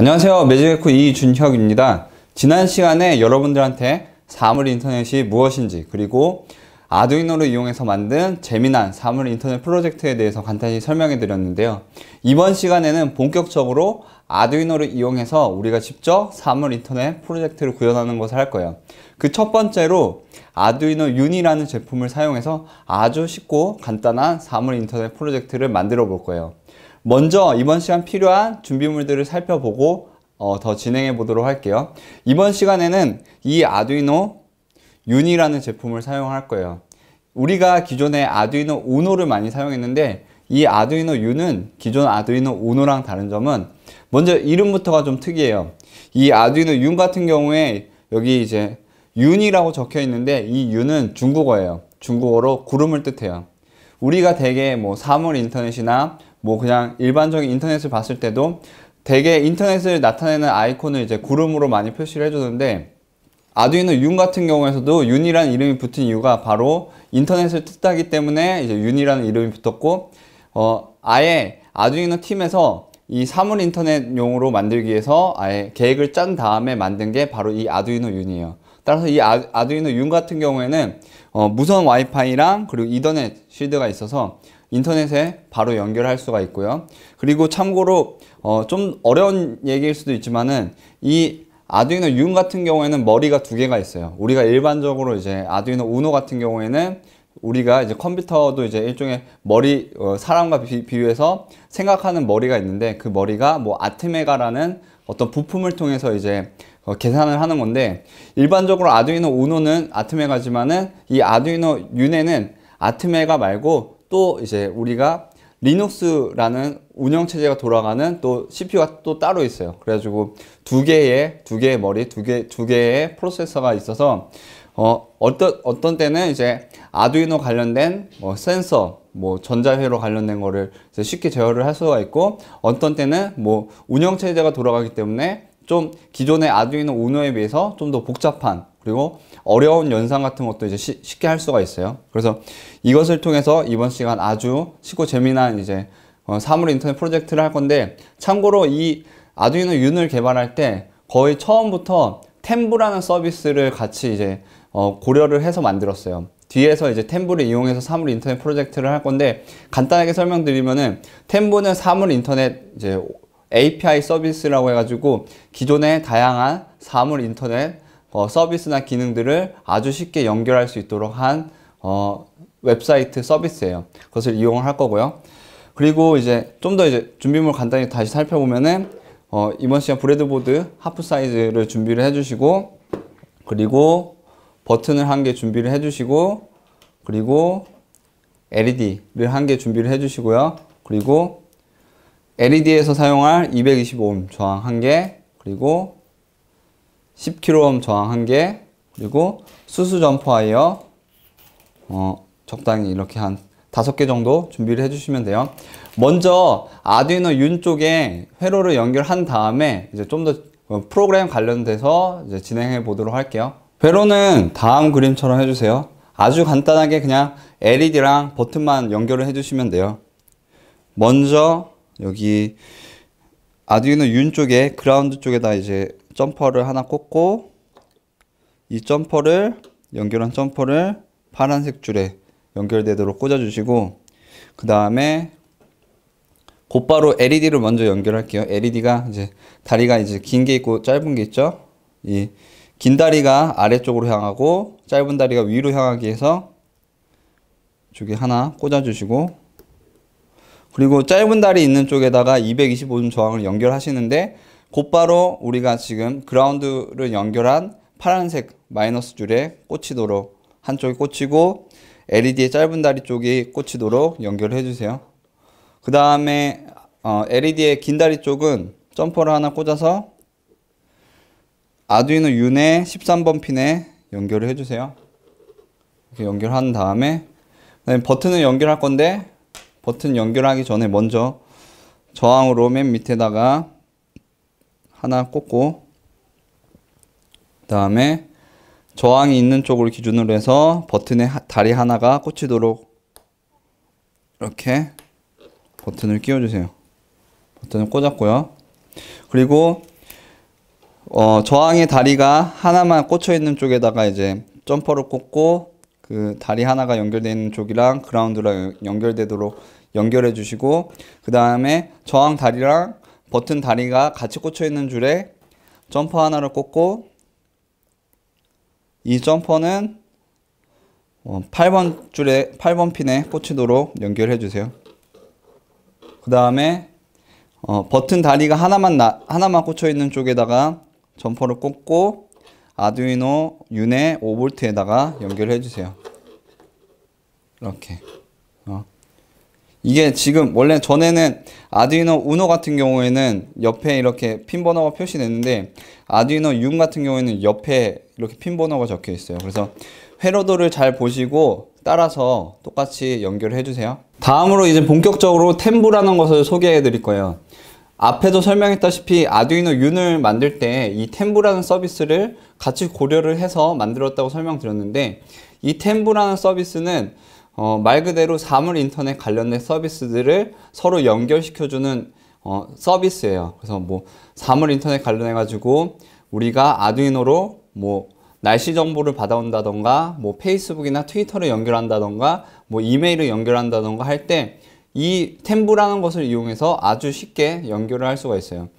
안녕하세요 매직에코 이준혁입니다 지난 시간에 여러분들한테 사물 인터넷이 무엇인지 그리고 아두이노를 이용해서 만든 재미난 사물 인터넷 프로젝트에 대해서 간단히 설명해 드렸는데요 이번 시간에는 본격적으로 아두이노를 이용해서 우리가 직접 사물 인터넷 프로젝트를 구현하는 것을 할 거예요 그 첫 번째로 아두이노 윤이라는 제품을 사용해서 아주 쉽고 간단한 사물 인터넷 프로젝트를 만들어 볼 거예요 먼저 이번 시간 필요한 준비물들을 살펴보고 어, 더 진행해 보도록 할게요. 이번 시간에는 이 아두이노 윤이라는 제품을 사용할 거예요. 우리가 기존에 아두이노 우노를 많이 사용했는데 이 아두이노 윤은 기존 아두이노 우노랑 다른 점은 먼저 이름부터가 좀 특이해요. 이 아두이노 윤 같은 경우에 여기 이제 윤이라고 적혀 있는데 이 윤은 중국어예요. 중국어로 구름을 뜻해요. 우리가 대개 뭐 사물 인터넷이나 뭐 그냥 일반적인 인터넷을 봤을 때도 대개 인터넷을 나타내는 아이콘을 이제 구름으로 많이 표시를 해주는데 아두이노 윤 같은 경우에서도 윤이라는 이름이 붙은 이유가 바로 인터넷을 뜻하기 때문에 이제 윤이라는 이름이 붙었고 어 아예 아두이노 팀에서 이 사물 인터넷용으로 만들기 위해서 아예 계획을 짠 다음에 만든 게 바로 이 아두이노 윤이에요. 따라서 이 아, 아두이노 윤 같은 경우에는 어, 무선 와이파이랑 그리고 이더넷 실드가 있어서 인터넷에 바로 연결할 수가 있고요. 그리고 참고로 어, 좀 어려운 얘기일 수도 있지만은 이 아두이노 윤 같은 경우에는 머리가 두 개가 있어요. 우리가 일반적으로 이제 아두이노 우노 같은 경우에는 우리가 이제 컴퓨터도 이제 일종의 머리 어, 사람과 비, 비유해서 생각하는 머리가 있는데 그 머리가 뭐 아트메가라는 어떤 부품을 통해서 이제 어, 계산을 하는 건데 일반적으로 아두이노 우노는 아트메가지만은 이 아두이노 윤에는 아트메가 말고 또 이제 우리가 리눅스라는 운영체제가 돌아가는 또 CPU가 또 따로 있어요. 그래가지고 두 개의, 두 개의 머리, 두 개, 두 개의 프로세서가 있어서, 어, 어떤, 어떤 때는 이제 아두이노 관련된 뭐 센서, 뭐 전자회로 관련된 거를 쉽게 제어를 할 수가 있고, 어떤 때는 뭐 운영체제가 돌아가기 때문에 좀 기존의 아두이노 우노에 비해서 좀 더 복잡한 그리고 어려운 연상 같은 것도 이제 시, 쉽게 할 수가 있어요. 그래서 이것을 통해서 이번 시간 아주 쉽고 재미난 이제 어, 사물 인터넷 프로젝트를 할 건데 참고로 이 아두이노 윤을 개발할 때 거의 처음부터 템브라는 서비스를 같이 이제 어, 고려를 해서 만들었어요. 뒤에서 이제 템브를 이용해서 사물 인터넷 프로젝트를 할 건데 간단하게 설명드리면은 템브는 사물 인터넷 이제 API 서비스라고 해가지고 기존의 다양한 사물 인터넷 어, 서비스나 기능들을 아주 쉽게 연결할 수 있도록 한 어, 웹사이트 서비스예요. 그것을 이용을 할 거고요. 그리고 이제 좀 더 이제 준비물 간단히 다시 살펴보면은 어, 이번 시간 브레드보드 하프 사이즈를 준비를 해주시고 그리고 버튼을 한 개 준비를 해주시고 그리고 LED를 한 개 준비를 해주시고요. 그리고 LED에서 사용할 225옴 저항 한 개, 그리고 10kg 저항 1개 그리고 수수 점프하이어 어, 적당히 이렇게 한 5개 정도 준비를 해주시면 돼요 먼저 아두이노 윤 쪽에 회로를 연결한 다음에 이제 좀더 어, 프로그램 관련돼서 이제 진행해 보도록 할게요 회로는 다음 그림처럼 해주세요 아주 간단하게 그냥 LED랑 버튼만 연결을 해주시면 돼요 먼저 여기 아두이노 윤 쪽에 그라운드 쪽에다 이제 점퍼를 하나 꽂고 이 점퍼를 연결한 점퍼를 파란색 줄에 연결되도록 꽂아주시고 그 다음에 곧바로 LED를 먼저 연결할게요. LED가 이제 다리가 이제 긴 게 있고 짧은 게 있죠. 이 긴 다리가 아래쪽으로 향하고 짧은 다리가 위로 향하기 위해서 저기 하나 꽂아주시고 그리고 짧은 다리 있는 쪽에다가 225점 저항을 연결하시는데 곧바로 우리가 지금 그라운드를 연결한 파란색 마이너스 줄에 꽃이 도록 한쪽이 꽂히고 LED의 짧은 다리 쪽이 꽂히도록 연결을 해주세요. 그 다음에 어, LED의 긴 다리 쪽은 점퍼를 하나 꽂아서 아두이노 U의 13번 핀에 연결을 해주세요. 이렇게 연결한 다음에 버튼을 연결할 건데 버튼 연결하기 전에 먼저 저항으로 맨 밑에다가 하나 꽂고 그 다음에 저항이 있는 쪽을 기준으로 해서 버튼의 다리 하나가 꽂히도록 이렇게 버튼을 끼워주세요 버튼을 꽂았고요 그리고 어, 저항의 다리가 하나만 꽂혀 있는 쪽에다가 이제 점퍼를 꽂고 그 다리 하나가 연결되어 있는 쪽이랑 그라운드랑 연결되도록 연결해 주시고 그 다음에 저항 다리랑 버튼 다리가 같이 꽂혀 있는 줄에 점퍼 하나를 꽂고 이 점퍼는 8번 어, 줄에 8번 핀에 꽂히도록 연결해 주세요. 그 다음에 어, 버튼 다리가 하나만 나, 하나만 꽂혀 있는 쪽에다가 점퍼를 꽂고 아두이노 윤의 5V에다가 연결해 주세요. 이렇게. 어. 이게 지금 원래 전에는 아두이노 우노 같은 경우에는 옆에 이렇게 핀 번호가 표시됐는데 아두이노 융 같은 경우에는 옆에 이렇게 핀 번호가 적혀 있어요 그래서 회로도를 잘 보시고 따라서 똑같이 연결을 해주세요 다음으로 이제 본격적으로 템브라는 것을 소개해 드릴 거예요 앞에도 설명했다시피 아두이노 윤을 만들 때 이 템브라는 서비스를 같이 고려를 해서 만들었다고 설명드렸는데 이 템브라는 서비스는 어, 말 그대로 사물 인터넷 관련된 서비스들을 서로 연결시켜주는 어, 서비스예요. 그래서 뭐 사물 인터넷 관련해 가지고 우리가 아두이노로 뭐 날씨 정보를 받아온다던가 뭐 페이스북이나 트위터를 연결한다던가 뭐 이메일을 연결한다던가 할 때 이 템브라는 것을 이용해서 아주 쉽게 연결을 할 수가 있어요.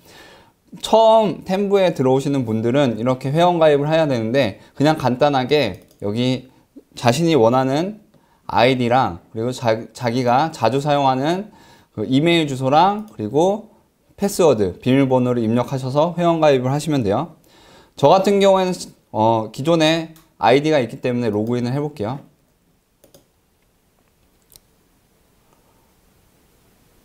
처음 템브에 들어오시는 분들은 이렇게 회원가입을 해야 되는데 그냥 간단하게 여기 자신이 원하는 아이디랑 그리고 자, 기가 자주 사용하는 그 이메일 주소랑 그리고 패스워드, 비밀번호를 입력하셔서 회원가입을 하시면 돼요. 저 같은 경우에는 어, 기존에 아이디가 있기 때문에 로그인을 해볼게요.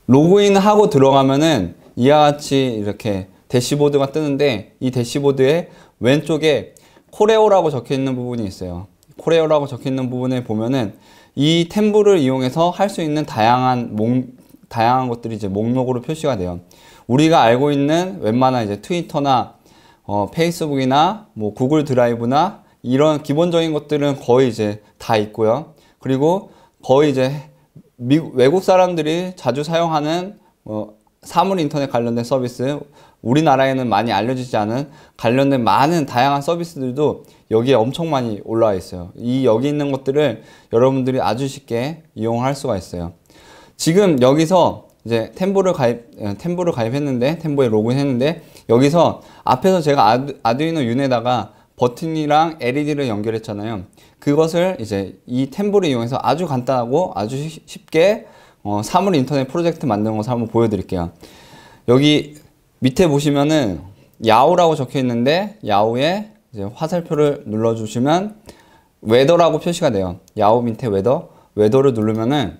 로그인하고 들어가면은 이와 같이 이렇게 대시보드가 뜨는데 이 대시보드의 왼쪽에 코레오라고 적혀 있는 부분이 있어요. 코레오라고 적혀있는 부분에 보면은 이템블을 이용해서 할 수 있는 다양한 목, 다양한 것들이 이제 목록으로 표시가 돼요. 우리가 알고 있는 웬만한 이제 트위터나 어, 페이스북이나 뭐 구글 드라이브나 이런 기본적인 것들은 거의 이제 다 있고요. 그리고 거의 이제 미 외국 사람들이 자주 사용하는 어, 사물 인터넷 관련된 서비스 우리나라에는 많이 알려지지 않은 관련된 많은 다양한 서비스들도 여기에 엄청 많이 올라와 있어요. 이 여기 있는 것들을 여러분들이 아주 쉽게 이용할 수가 있어요. 지금 여기서 이제 템보를 가입, 어, 템보를 가입했는데, 템보에 로그인했는데, 여기서 앞에서 제가 아두, 아두이노 윤에다가 버튼이랑 LED를 연결했잖아요. 그것을 이제 이 템보를 이용해서 아주 간단하고 아주 쉽게 어, 사물 인터넷 프로젝트 만드는 것을 한번 보여드릴게요. 여기 밑에 보시면은 야후라고 적혀 있는데 야후에 화살표를 눌러주시면 웨더라고 표시가 돼요. 야후 밑에 웨더, 웨더를 누르면은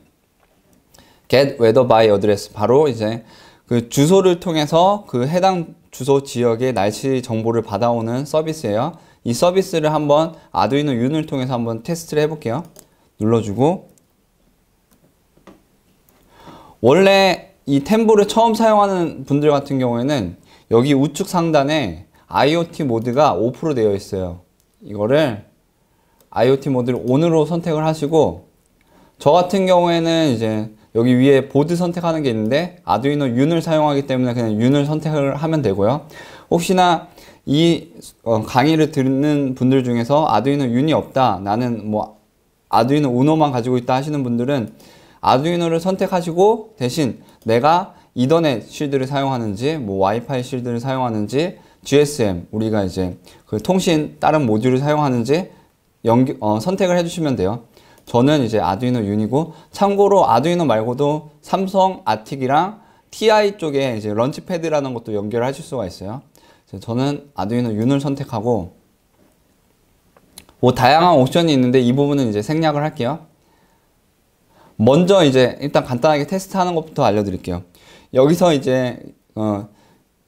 get weather by address 바로 이제 그 주소를 통해서 그 해당 주소 지역의 날씨 정보를 받아오는 서비스예요. 이 서비스를 한번 아두이노 윤을 통해서 한번 테스트를 해볼게요. 눌러주고 원래 이 템브를 처음 사용하는 분들 같은 경우에는 여기 우측 상단에 IoT 모드가 오프로 되어 있어요. 이거를 IoT 모드를 ON으로 선택을 하시고 저 같은 경우에는 이제 여기 위에 보드 선택하는 게 있는데 아두이노 윤을 사용하기 때문에 그냥 윤을 선택을 하면 되고요. 혹시나 이 어, 강의를 듣는 분들 중에서 아두이노 윤이 없다 나는 뭐 아두이노 우노만 가지고 있다 하시는 분들은 아두이노를 선택하시고 대신 내가 이더넷 실드를 사용하는지 뭐 와이파이 실드를 사용하는지 GSM 우리가 이제 그 통신 다른 모듈을 사용하는지 연기, 어, 선택을 해주시면 돼요. 저는 이제 아두이노 유니고 참고로 아두이노 말고도 삼성 아틱이랑 TI 쪽에 이제 런치패드라는 것도 연결하실 수가 있어요. 저는 아두이노 윤을 선택하고 뭐 다양한 옵션이 있는데 이 부분은 이제 생략을 할게요. 먼저 이제 일단 간단하게 테스트하는 것부터 알려드릴게요. 여기서 이제 어,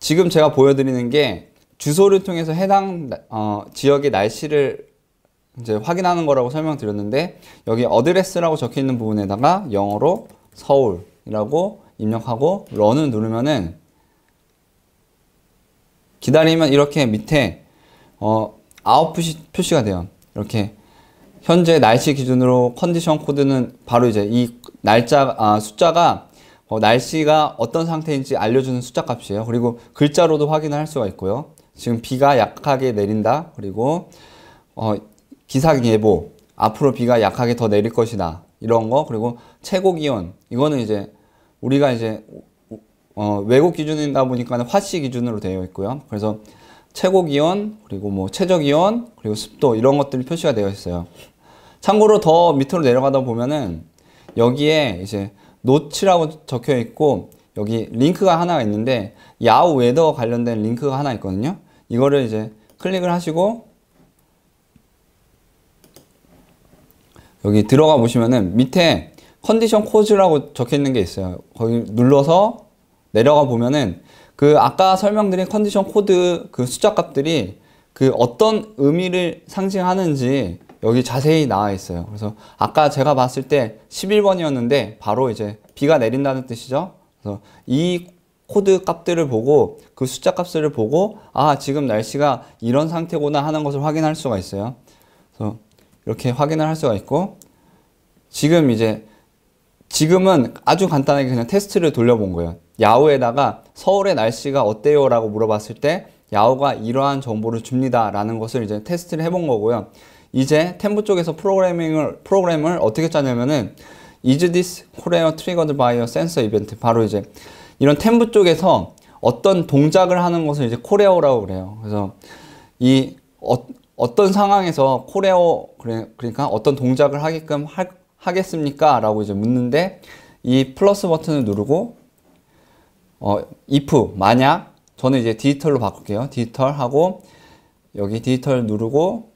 지금 제가 보여드리는 게 주소를 통해서 해당 어, 지역의 날씨를 이제 확인하는 거라고 설명드렸는데 여기 어드레스라고 적혀 있는 부분에다가 영어로 서울이라고 입력하고 런을 누르면은 기다리면 이렇게 밑에 어, 아웃 표시, 표시가 돼요. 이렇게 현재 날씨 기준으로 컨디션 코드는 바로 이제 이 날짜 아, 숫자가 어, 날씨가 어떤 상태인지 알려주는 숫자 값이에요. 그리고 글자로도 확인할 을 수가 있고요. 지금 비가 약하게 내린다. 그리고 어, 기상 예보 앞으로 비가 약하게 더 내릴 것이다. 이런 거 그리고 최고 기온 이거는 이제 우리가 이제 어, 외국 기준이다 보니까 화씨 기준으로 되어 있고요. 그래서 최고 기온 그리고 뭐 최저 기온 그리고 습도 이런 것들이 표시가 되어 있어요. 참고로 더 밑으로 내려가다 보면은 여기에 이제 노치라고 적혀 있고 여기 링크가 하나가 있는데 야후 웨더 관련된 링크가 하나 있거든요 이거를 이제 클릭을 하시고 여기 들어가 보시면은 밑에 컨디션 코즈라고 적혀 있는 게 있어요 거기 눌러서 내려가 보면은 그 아까 설명드린 컨디션 코드 그 숫자 값들이 그 어떤 의미를 상징하는지 여기 자세히 나와 있어요. 그래서 아까 제가 봤을 때 11번이었는데 바로 이제 비가 내린다는 뜻이죠. 그래서 이 코드 값들을 보고 그 숫자 값을 보고 아 지금 날씨가 이런 상태구나 하는 것을 확인할 수가 있어요. 그래서 이렇게 확인을 할 수가 있고 지금 이제 지금은 아주 간단하게 그냥 테스트를 돌려본 거예요. 야후에다가 서울의 날씨가 어때요? 라고 물어봤을 때 야후가 이러한 정보를 줍니다. 라는 것을 이제 테스트를 해본 거고요. 이제 템부 쪽에서 프로그래밍을 프로그램을 어떻게 짜냐면은 is this 코레어 트리거드 바이어 센서 이벤트 바로 이제 이런 템부 쪽에서 어떤 동작을 하는 것을 이제 코레오라고 그래요. 그래서 이 어, 떤 상황에서 코레오 그래, 그러니까 어떤 동작을 하게끔 하, 하겠습니까? 라고 이제 묻는데 이 플러스 버튼을 누르고 어, if 만약 저는 이제 디지털로 바꿀게요. 디지털 하고 여기 디지털 누르고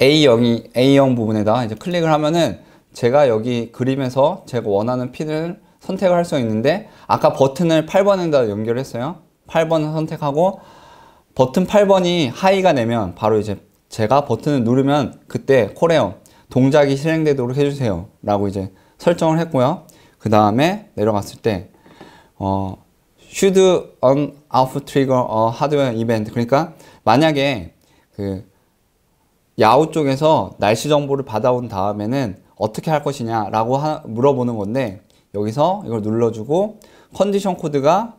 a 0이 a 0 부분에다 이제 클릭을 하면은 제가 여기 그림에서 제가 원하는 핀을 선택할수 있는데 아까 버튼을 8번에다 연결했어요 8번을 선택하고 버튼 8번이 하이가 되면 바로 이제 제가 버튼을 누르면 그때 코레어 동작이 실행되도록 해주세요 라고 이제 설정을 했고요 그 다음에 내려갔을 때 어, should on off trigger a hardware event 그러니까 만약에 그 야후 쪽에서 날씨 정보를 받아온 다음에는 어떻게 할 것이냐 라고 물어보는 건데 여기서 이걸 눌러주고 컨디션 코드가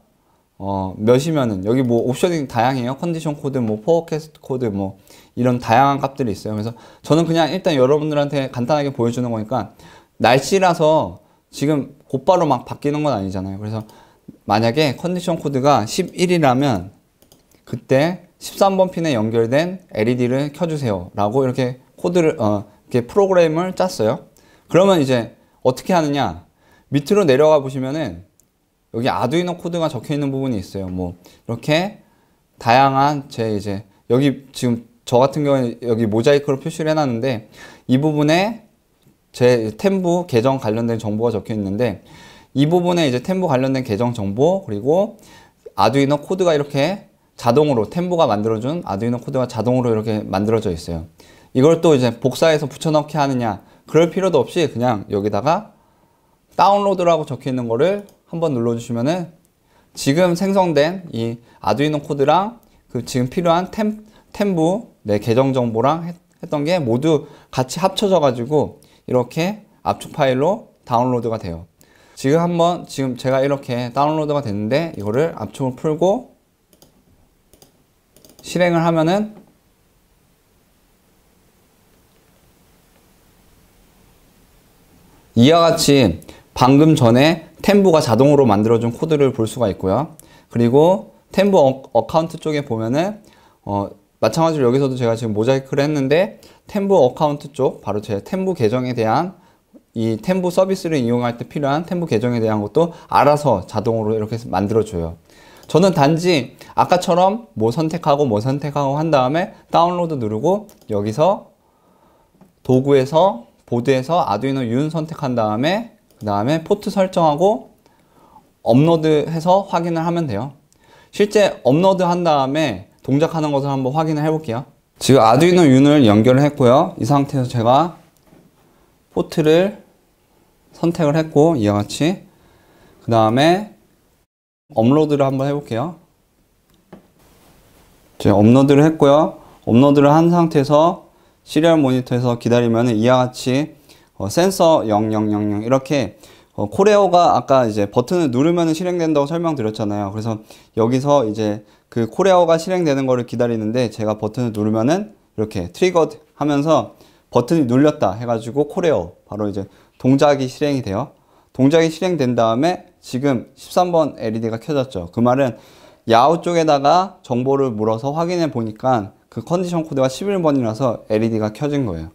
어, 몇이면은 여기 뭐 옵션이 다양해요 컨디션 코드 뭐 포어캐스트 코드 뭐 이런 다양한 값들이 있어요 그래서 저는 그냥 일단 여러분들한테 간단하게 보여주는 거니까 날씨라서 지금 곧바로 막 바뀌는 건 아니잖아요 그래서 만약에 컨디션 코드가 11이라면 그때 13번 핀에 연결된 LED를 켜주세요 라고 이렇게 코드를 어, 이렇게 프로그램을 짰어요 그러면 이제 어떻게 하느냐 밑으로 내려가 보시면은 여기 아두이노 코드가 적혀 있는 부분이 있어요 뭐 이렇게 다양한 제 이제 여기 지금 저 같은 경우에 여기 모자이크로 표시를 해놨는데 이 부분에 제 템부 계정 관련된 정보가 적혀 있는데 이 부분에 이제 템부 관련된 계정 정보 그리고 아두이노 코드가 이렇게 자동으로 템보가 만들어준 아두이노 코드가 자동으로 이렇게 만들어져 있어요 이걸 또 이제 복사해서 붙여넣기 하느냐 그럴 필요도 없이 그냥 여기다가 다운로드라고 적혀 있는 거를 한번 눌러주시면은 지금 생성된 이 아두이노 코드랑 그 지금 필요한 템, 템부 내 네, 계정 정보랑 했, 던게 모두 같이 합쳐져 가지고 이렇게 압축 파일로 다운로드가 돼요 지금 한번 지금 제가 이렇게 다운로드가 됐는데 이거를 압축을 풀고 실행을 하면은 이와 같이 방금 전에 템브가 자동으로 만들어준 코드를 볼 수가 있고요. 그리고 템브 어, 카운트 쪽에 보면은 어, 마찬가지로 여기서도 제가 지금 모자이크를 했는데 템브 어카운트 쪽 바로 제 템브 계정에 대한 이 템브 서비스를 이용할 때 필요한 템브 계정에 대한 것도 알아서 자동으로 이렇게 만들어줘요. 저는 단지 아까처럼 뭐 선택하고 뭐 선택하고 한 다음에 다운로드 누르고 여기서 도구에서 보드에서 아두이노 윤 선택한 다음에 그 다음에 포트 설정하고 업로드해서 확인을 하면 돼요 실제 업로드 한 다음에 동작하는 것을 한번 확인을 해 볼게요 지금 아두이노 윤을 연결을 했고요 이 상태에서 제가 포트를 선택을 했고 이와 같이 그 다음에 업로드를 한번 해볼게요. 이제 업로드를 했고요. 업로드를 한 상태에서 시리얼 모니터에서 기다리면 이와 같이 어, 센서 0000 이렇게 어, 코레오가 아까 이제 버튼을 누르면 실행된다고 설명드렸잖아요. 그래서 여기서 이제 그 코레오가 실행되는 것을 기다리는데 제가 버튼을 누르면은 이렇게 트리거 하면서 버튼이 눌렸다 해가지고 코레오 바로 이제 동작이 실행이 돼요. 동작이 실행된 다음에 지금 13번 LED가 켜졌죠. 그 말은 야후 쪽에다가 정보를 물어서 확인해 보니까 그 컨디션 코드가 11번이라서 LED가 켜진 거예요.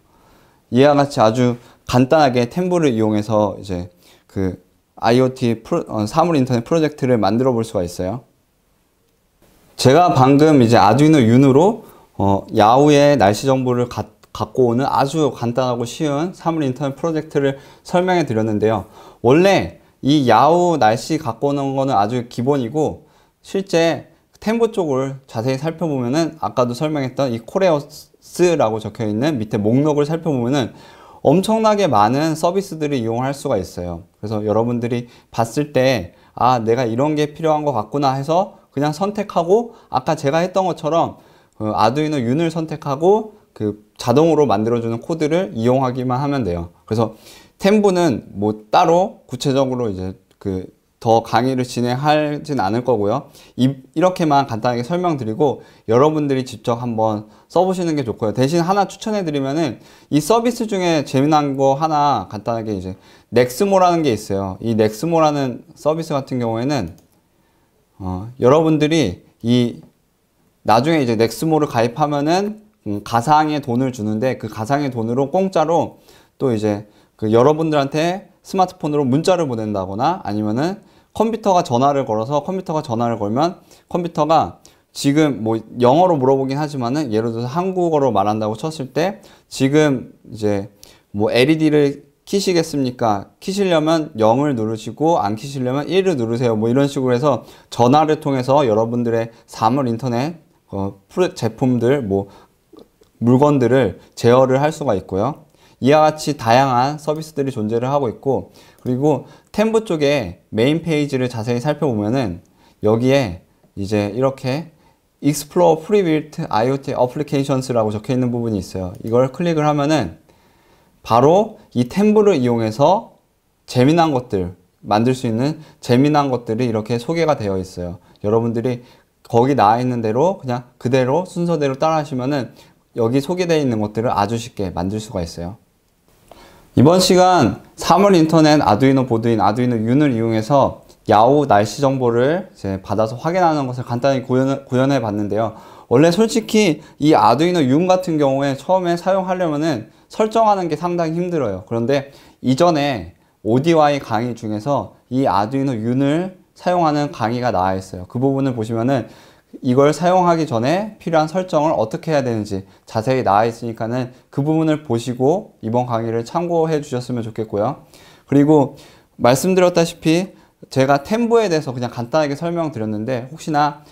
이와 같이 아주 간단하게 템블을 이용해서 이제 그 IoT 프로, 어, 사물 인터넷 프로젝트를 만들어 볼 수가 있어요. 제가 방금 이제 아두이노 윤으로 어, 야후의 날씨 정보를 가, 갖고 오는 아주 간단하고 쉬운 사물 인터넷 프로젝트를 설명해 드렸는데요. 원래 이 야후 날씨 갖고 오는 거는 아주 기본이고 실제 템보 쪽을 자세히 살펴보면은 아까도 설명했던 이 코레오스라고 적혀 있는 밑에 목록을 살펴보면은 엄청나게 많은 서비스들을 이용할 수가 있어요. 그래서 여러분들이 봤을 때 아, 내가 이런 게 필요한 것 같구나 해서 그냥 선택하고 아까 제가 했던 것처럼 그 아두이노 윤을 선택하고 그 자동으로 만들어주는 코드를 이용하기만 하면 돼요. 그래서 템부는 뭐 따로 구체적으로 이제 그 더 강의를 진행하진 않을 거고요. 이, 이렇게만 간단하게 설명드리고 여러분들이 직접 한번 써보시는 게 좋고요. 대신 하나 추천해드리면은 이 서비스 중에 재미난 거 하나 간단하게 이제 넥스모라는 게 있어요. 이 넥스모라는 서비스 같은 경우에는 어, 여러분들이 이 나중에 이제 넥스모를 가입하면은 음, 가상의 돈을 주는데 그 가상의 돈으로 공짜로 또 이제 그 여러분들한테 스마트폰으로 문자를 보낸다거나 아니면은 컴퓨터가 전화를 걸어서 컴퓨터가 전화를 걸면 컴퓨터가 지금 뭐 영어로 물어보긴 하지만은 예를 들어서 한국어로 말한다고 쳤을 때 지금 이제 뭐 LED를 키시겠습니까? 키시려면 0을 누르시고 안 키시려면 1을 누르세요. 뭐 이런 식으로 해서 전화를 통해서 여러분들의 사물 인터넷 어, 제품들 뭐 물건들을 제어를 할 수가 있고요. 이와 같이 다양한 서비스들이 존재를 하고 있고 그리고 템브 쪽에 메인 페이지를 자세히 살펴보면은 여기에 이제 이렇게 Explore Pre-Built IoT Applications라고 적혀 있는 부분이 있어요. 이걸 클릭을 하면은 바로 이 템브를 이용해서 재미난 것들 만들 수 있는 재미난 것들이 이렇게 소개가 되어 있어요. 여러분들이 거기 나와 있는 대로 그냥 그대로 순서대로 따라 하시면은 여기 소개되어 있는 것들을 아주 쉽게 만들 수가 있어요. 이번 시간 3월 인터넷 아두이노 보드인 아두이노 윤을 이용해서 야후 날씨 정보를 이제 받아서 확인하는 것을 간단히 구현, 해 봤는데요 원래 솔직히 이 아두이노 윤 같은 경우에 처음에 사용하려면은 설정하는 게 상당히 힘들어요 그런데 이전에 ODY 강의 중에서 이 아두이노 윤을 사용하는 강의가 나와 있어요 그 부분을 보시면은 이걸 사용하기 전에 필요한 설정을 어떻게 해야 되는지 자세히 나와 있으니까는 그 부분을 보시고 이번 강의를 참고해 주셨으면 좋겠고요. 그리고 말씀드렸다시피 제가 템브에 대해서 그냥 간단하게 설명드렸는데 혹시나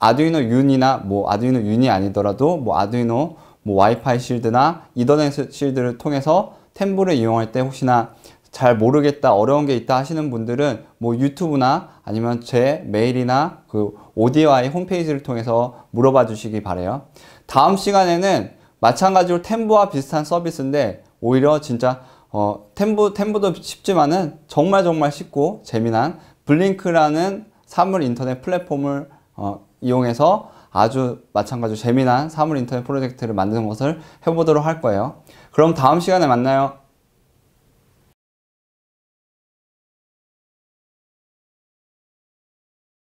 아두이노 윤이나 뭐 아두이노 윤이 아니더라도 뭐 아두이노 뭐 와이파이 실드나 이더넷 실드를 통해서 템브를 이용할 때 혹시나 잘 모르겠다 어려운 게 있다 하시는 분들은 뭐 유튜브나 아니면 제 메일이나 그 ODI 홈페이지를 통해서 물어봐 주시기 바래요 다음 시간에는 마찬가지로 템보와 비슷한 서비스인데 오히려 진짜 어, 템보, 템보도 쉽지만은 정말 정말 쉽고 재미난 블링크라는 사물 인터넷 플랫폼을 어, 이용해서 아주 마찬가지로 재미난 사물 인터넷 프로젝트를 만드는 것을 해보도록 할 거예요. 그럼 다음 시간에 만나요.